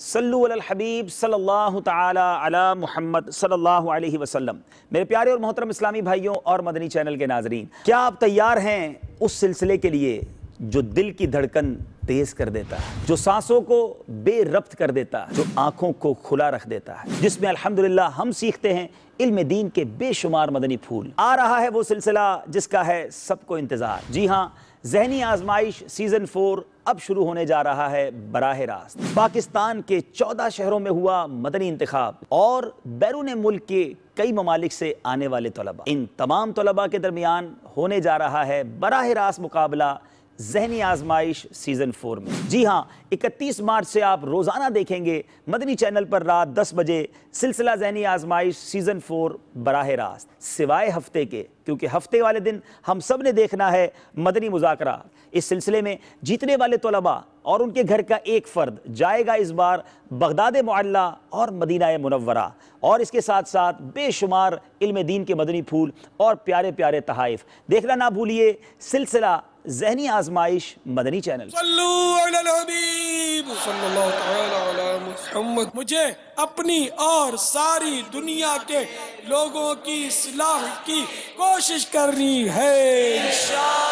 صلو علی الحبیب صلی اللہ تعالی علی محمد صلی اللہ علیہ وسلم میرے پیارے اور محترم اسلامی بھائیوں اور مدنی چینل کے ناظرین کیا آپ تیار ہیں اس سلسلے کے لیے جو دل کی دھڑکن تیز کر دیتا ہے جو سانسوں کو بے ربط کر دیتا ہے جو آنکھوں کو کھلا رکھ دیتا ہے جس میں الحمدللہ ہم سیکھتے ہیں علم دین کے بے شمار مدنی پھول آ رہا ہے وہ سلسلہ جس کا ہے سب کو انتظار جی ہاں ذہنی آزمائش سیزن فور اب شروع ہونے جا رہا ہے براہ راست پاکستان کے چودہ شہروں میں ہوا مدنی انتخاب اور بیرون ملک کے کئی ممالک سے آنے والے طلبہ ان تمام طلبہ کے درمیان ہونے جا رہا ہے براہ راست مقابلہ ذہنی آزمائش سیزن فور میں جی ہاں اکتیس مارچ سے آپ روزانہ دیکھیں گے مدنی چینل پر رات دس بجے سلسلہ ذہنی آزمائش سیزن فور براہ راست سوائے ہفتے کے کیونکہ ہفتے والے دن ہم سب نے دیکھنا ہے مدنی مذاکرہ اس سلسلے میں جیتنے والے طلباء اور ان کے گھر کا ایک فرد جائے گا اس بار بغداد معلہ اور مدینہ منورہ اور اس کے ساتھ ساتھ بے شمار علم دین کے مدنی پھول اور پیارے پیارے تحائف دیکھنا نہ بھولیے سلسلہ ذہنی آزمائش مدنی چینل صلو علی الحبیب صلو اللہ تعالی علی محمد مجھے اپنی اور ساری دنیا کے لوگوں کی صلاح کی کوشش کرنی ہے انشاءاللہ